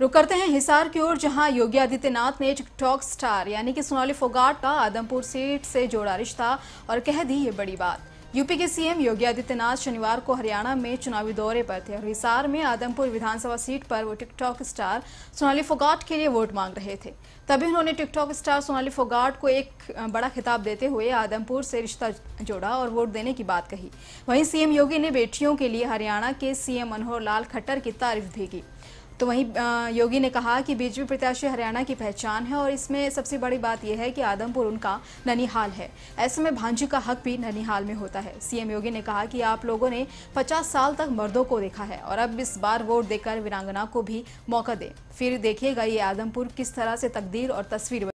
रुक करते हैं हिसार की ओर जहां योगी आदित्यनाथ ने टिकटॉक स्टार यानी कि सोनाली फोगाट का आदमपुर सीट से जोड़ा रिश्ता और कह दी ये बड़ी बात यूपी के सीएम योगी आदित्यनाथ शनिवार को हरियाणा में चुनावी दौरे पर थे और हिसार में आदमपुर विधानसभा सीट पर वो टिकटॉक स्टार सोनाली फोगाट के लिए वोट मांग रहे थे तभी उन्होंने टिकटॉक स्टार सोनाली फोगाट को एक बड़ा खिताब देते हुए आदमपुर से रिश्ता जोड़ा और वोट देने की बात कही वहीं सीएम योगी ने बेटियों के लिए हरियाणा के सीएम मनोहर लाल खट्टर की तारीफ भी की तो वहीं योगी ने कहा कि बीजेपी प्रत्याशी हरियाणा की पहचान है और इसमें सबसे बड़ी बात यह है कि आदमपुर उनका ननिहाल है ऐसे में भांजी का हक भी ननिहाल में होता है सीएम योगी ने कहा कि आप लोगों ने पचास साल तक मर्दों को देखा है और अब इस बार वोट देकर वीरांगना को भी मौका दें फिर देखिएगा ये आदमपुर किस तरह से तकदीर और तस्वीर